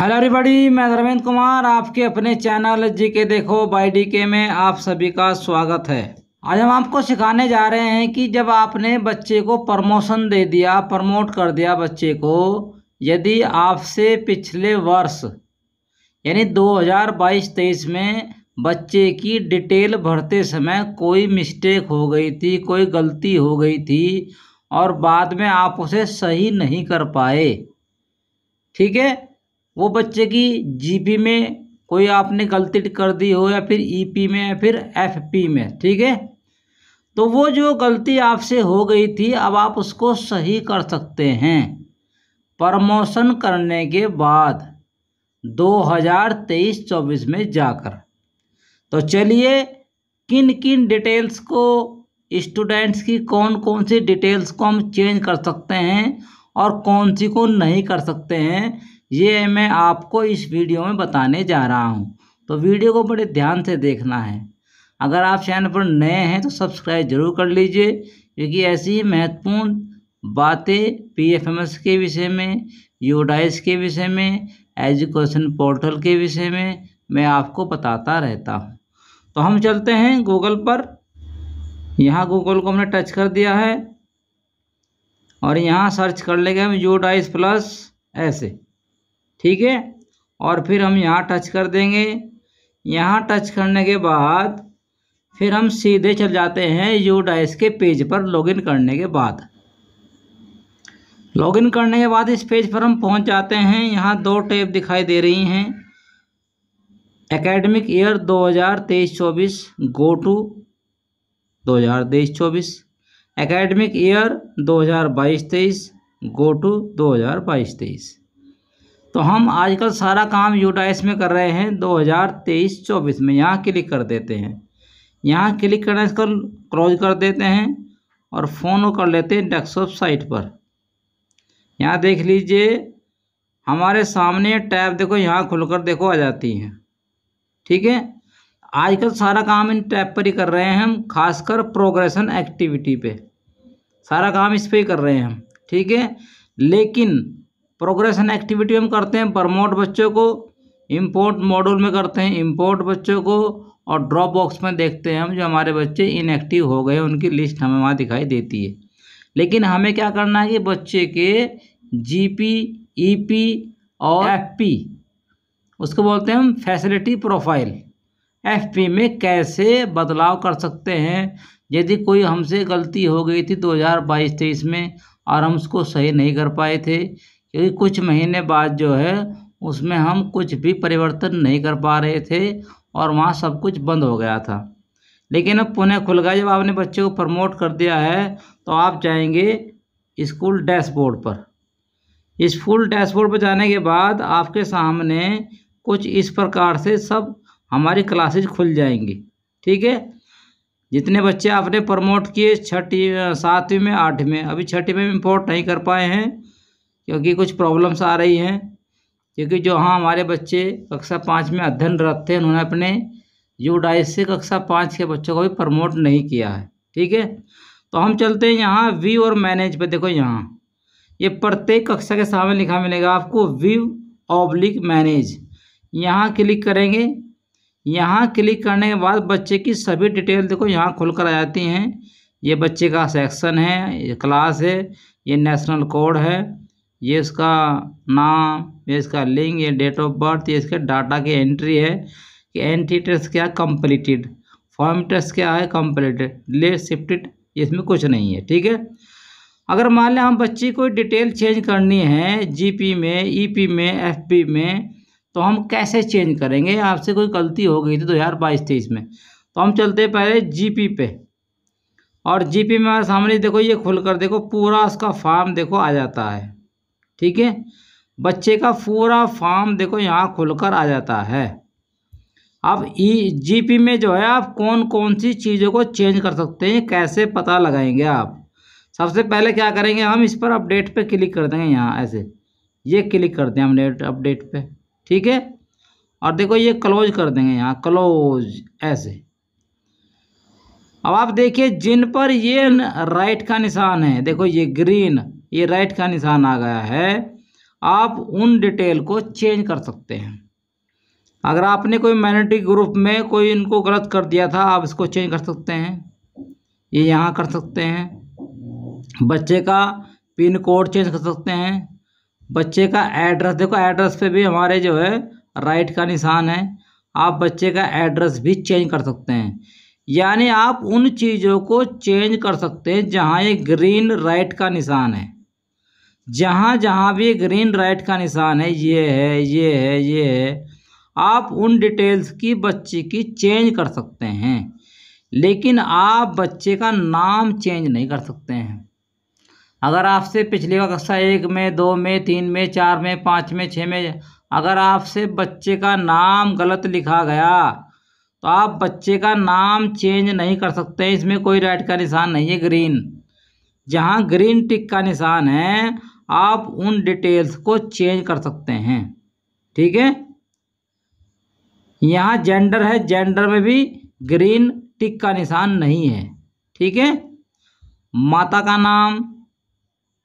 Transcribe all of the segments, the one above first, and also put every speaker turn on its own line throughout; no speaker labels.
hello everybody मैं धर्मेंद्र कुमार आपके अपने चैनल जी के देखो बाई डी के में आप सभी का स्वागत है आज हम आपको सिखाने जा रहे हैं कि जब आपने बच्चे को प्रमोशन दे दिया प्रमोट कर दिया बच्चे को यदि आपसे पिछले वर्ष यानी 2022-23 में बच्चे की डिटेल भरते समय कोई मिस्टेक हो गई थी कोई गलती हो गई थी और बाद में आप उसे सही नहीं कर पाए ठीक है वो बच्चे की जीपी में कोई आपने गलती कर दी हो या फिर ईपी e में या फिर एफपी में ठीक है तो वो जो गलती आपसे हो गई थी अब आप उसको सही कर सकते हैं प्रमोशन करने के बाद 2023-24 में जाकर तो चलिए किन किन डिटेल्स को स्टूडेंट्स की कौन कौन सी डिटेल्स को हम चेंज कर सकते हैं और कौन सी को नहीं कर सकते हैं ये मैं आपको इस वीडियो में बताने जा रहा हूँ तो वीडियो को बड़े ध्यान से देखना है अगर आप चैनल पर नए हैं तो सब्सक्राइब जरूर कर लीजिए क्योंकि ऐसी ही महत्वपूर्ण बातें पीएफएमएस के विषय में यूडाइस के विषय में एजुकेशन पोर्टल के विषय में मैं आपको बताता रहता हूँ तो हम चलते हैं गूगल पर यहाँ गूगल को हमने टच कर दिया है और यहाँ सर्च कर लेंगे हम यूडाइस प्लस ऐसे ठीक है और फिर हम यहाँ टच कर देंगे यहाँ टच करने के बाद फिर हम सीधे चल जाते हैं यू डाइस के पेज पर लॉगिन करने के बाद लॉगिन करने के बाद इस पेज पर हम पहुँच जाते हैं यहाँ दो टैब दिखाई दे रही हैं academic year 2023-24 go to 2023-24 academic year 2022-23 go to 2022-23 तो हम आजकल सारा काम यूटाइस में कर रहे हैं 2023-24 में यहाँ क्लिक कर देते हैं यहाँ क्लिक करने इसको क्लोज कर देते हैं और फ़ोन कर लेते हैं डेस्कटॉप साइट पर यहाँ देख लीजिए हमारे सामने टैब देखो यहाँ खुलकर देखो आ जाती है ठीक है आजकल सारा काम इन टैब पर ही कर रहे हैं हम खासकर प्रोग्रेशन एक्टिविटी पे सारा काम इस पर ही कर रहे हैं हम ठीक है लेकिन प्रोग्रेशन एक्टिविटी हम करते हैं प्रमोट बच्चों को इम्पोर्ट मॉड्यूल में करते हैं इम्पोर्ट बच्चों को और ड्रॉप बॉक्स में देखते हैं हम जो हमारे बच्चे इनएक्टिव हो गए उनकी लिस्ट हमें वहाँ दिखाई देती है लेकिन हमें क्या करना है कि बच्चे के जीपी ईपी e और एफपी उसको बोलते हैं हम फैसिलिटी प्रोफाइल एफपी में कैसे बदलाव कर सकते हैं यदि कोई हमसे गलती हो गई थी 2022 हज़ार में और हम उसको सही नहीं कर पाए थे क्योंकि कुछ महीने बाद जो है उसमें हम कुछ भी परिवर्तन नहीं कर पा रहे थे और वहाँ सब कुछ बंद हो गया था लेकिन अब पुनः खुल गया जब आपने बच्चे को प्रमोट कर दिया है तो आप जाएंगे स्कूल डैशबोर्ड पर फुल डैशबोर्ड पर जाने के बाद आपके सामने कुछ इस प्रकार से सब हमारी क्लासेज खुल जाएंगी ठीक है जितने बच्चे आपने प्रमोट किए छठी सातवीं में आठवीं में अभी छठी में इम्पोर्ट नहीं कर पाए हैं क्योंकि कुछ प्रॉब्लम्स आ रही हैं क्योंकि जो हाँ हमारे बच्चे कक्षा पाँच में अध्ययनरत थे उन्होंने अपने यू डाइस से कक्षा पाँच के बच्चों को भी प्रमोट नहीं किया है ठीक है तो हम चलते हैं यहाँ व्यू और मैनेज पर देखो यहाँ ये प्रत्येक कक्षा के सामने लिखा मिलेगा आपको व्यू ऑब्लिक मैनेज यहाँ क्लिक करेंगे यहाँ क्लिक करने के बाद बच्चे की सभी डिटेल देखो यहाँ खुल कर आ जाती हैं ये बच्चे का सेक्शन है ये क्लास है ये नेशनल कोड है ये इसका नाम ये इसका लिंक ये डेट ऑफ बर्थ ये इसके डाटा की एंट्री है कि एंट्री टेस्ट क्या है कम्प्लीटेड फॉर्म टेस्ट क्या है कम्प्लीटेड लेट शिफ्टेड इसमें कुछ नहीं है ठीक है अगर मान लें हम बच्ची को डिटेल चेंज करनी है जीपी में ईपी e में एफपी में तो हम कैसे चेंज करेंगे आपसे कोई गलती हो गई थी दो हज़ार बाईस तेईस में तो हम चलते पहले जीपी पे और जीपी में हमारे सामने देखो ये खुलकर देखो पूरा उसका फॉर्म देखो आ जाता है ठीक है बच्चे का पूरा फॉर्म देखो यहाँ खुलकर आ जाता है अब ई e, जीपी में जो है आप कौन कौन सी चीज़ों को चेंज कर सकते हैं कैसे पता लगाएंगे आप सबसे पहले क्या करेंगे हम इस पर अपडेट पे क्लिक कर देंगे यहाँ ऐसे ये क्लिक कर दें हमने अपडेट पे ठीक है और देखो ये क्लोज कर देंगे यहाँ क्लोज ऐसे अब आप देखिए जिन पर ये राइट का निशान है देखो ये ग्रीन ये राइट का निशान आ गया है आप उन डिटेल को चेंज कर सकते हैं अगर आपने कोई माइनॉरिटी ग्रुप में कोई इनको गलत कर दिया था आप इसको चेंज कर सकते हैं ये यहाँ कर सकते हैं बच्चे का पिन कोड चेंज कर सकते हैं बच्चे का एड्रेस देखो एड्रेस पे भी हमारे जो है राइट का निशान है आप बच्चे का एड्रेस भी चेंज कर सकते हैं यानी आप उन चीज़ों को चेंज कर सकते हैं जहाँ ये ग्रीन राइट का निशान है जहाँ जहाँ भी ग्रीन राइट का निशान है ये है ये है ये है आप उन डिटेल्स की बच्चे की चेंज कर सकते हैं लेकिन आप बच्चे का नाम चेंज नहीं कर सकते हैं अगर आपसे पिछले कक्षा एक में दो में तीन में चार में पाँच में छः में अगर आपसे बच्चे का नाम गलत लिखा गया तो आप बच्चे का नाम चेंज नहीं कर सकते इसमें कोई राइट का निशान नहीं है ग्रीन जहाँ ग्रीन टिक का निशान है आप उन डिटेल्स को चेंज कर सकते हैं ठीक है यहाँ जेंडर है जेंडर में भी ग्रीन टिक का निशान नहीं है ठीक है माता का नाम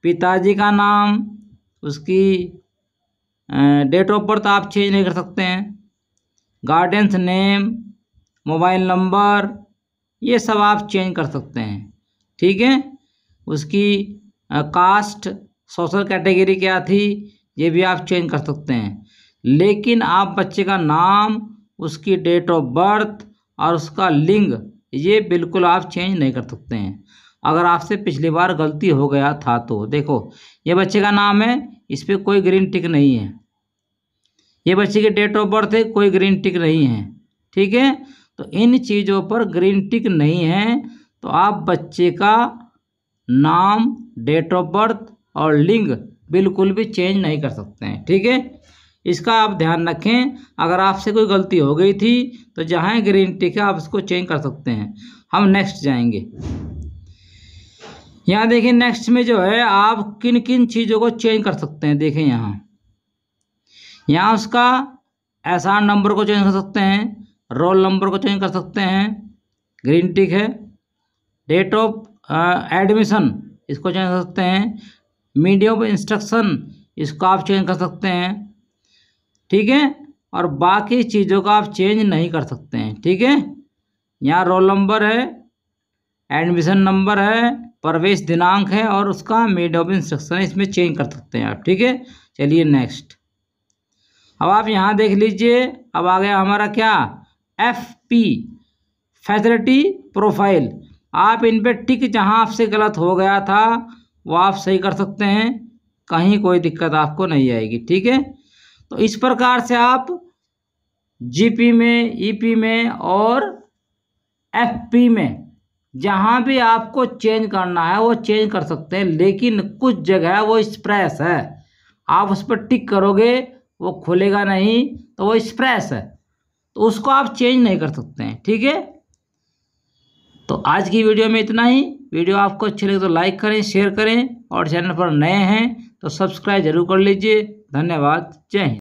पिताजी का नाम उसकी डेट ऑफ बर्थ आप चेंज नहीं कर सकते हैं गार्डन्स नेम मोबाइल नंबर ये सब आप चेंज कर सकते हैं ठीक है उसकी कास्ट सोशल कैटेगरी क्या थी ये भी आप चेंज कर सकते हैं लेकिन आप बच्चे का नाम उसकी डेट ऑफ बर्थ और उसका लिंग ये बिल्कुल आप चेंज नहीं कर सकते हैं अगर आपसे पिछली बार गलती हो गया था तो देखो ये बच्चे का नाम है इस पर कोई ग्रीन टिक नहीं है ये बच्चे की डेट ऑफ बर्थ है कोई ग्रीन टिक नहीं है ठीक है तो इन चीज़ों पर ग्रीन टिक नहीं है तो आप बच्चे का नाम डेट ऑफ बर्थ और लिंग बिल्कुल भी चेंज नहीं कर सकते हैं ठीक है इसका आप ध्यान रखें अगर आपसे कोई गलती हो गई थी तो जहाँ ग्रीन टिक है आप इसको चेंज कर सकते हैं हम नेक्स्ट जाएंगे यहाँ देखिए नेक्स्ट में जो है आप किन किन चीज़ों को चेंज कर सकते हैं देखें यहाँ यहाँ उसका एस नंबर को चेंज कर सकते हैं रोल नंबर को चेंज कर सकते हैं ग्रीन टिक है डेट ऑफ एडमिशन इसको चेंज कर सकते हैं मीडियम ऑफ इंस्ट्रक्शन इसको आप चेंज कर सकते हैं ठीक है और बाकी चीज़ों का आप चेंज नहीं कर सकते हैं ठीक है यहाँ रोल नंबर है एडमिशन नंबर है प्रवेश दिनांक है और उसका मेड ऑफ इंस्ट्रक्शन इसमें चेंज कर सकते हैं आप ठीक है चलिए नेक्स्ट अब आप यहाँ देख लीजिए अब आ गया हमारा क्या एफ पी फैसिलिटी प्रोफाइल आप इन पर टिक जहाँ आपसे गलत हो गया था वो आप सही कर सकते हैं कहीं कोई दिक्कत आपको नहीं आएगी ठीक है तो इस प्रकार से आप जीपी में ईपी e में और एफपी में जहाँ भी आपको चेंज करना है वो चेंज कर सकते हैं लेकिन कुछ जगह वो स्प्रेस है आप उस पर टिक करोगे वो खुलेगा नहीं तो वो स्प्रेस है तो उसको आप चेंज नहीं कर सकते हैं ठीक है तो आज की वीडियो में इतना ही वीडियो आपको अच्छी लगे तो लाइक करें शेयर करें और चैनल पर नए हैं तो सब्सक्राइब जरूर कर लीजिए धन्यवाद जय हिंद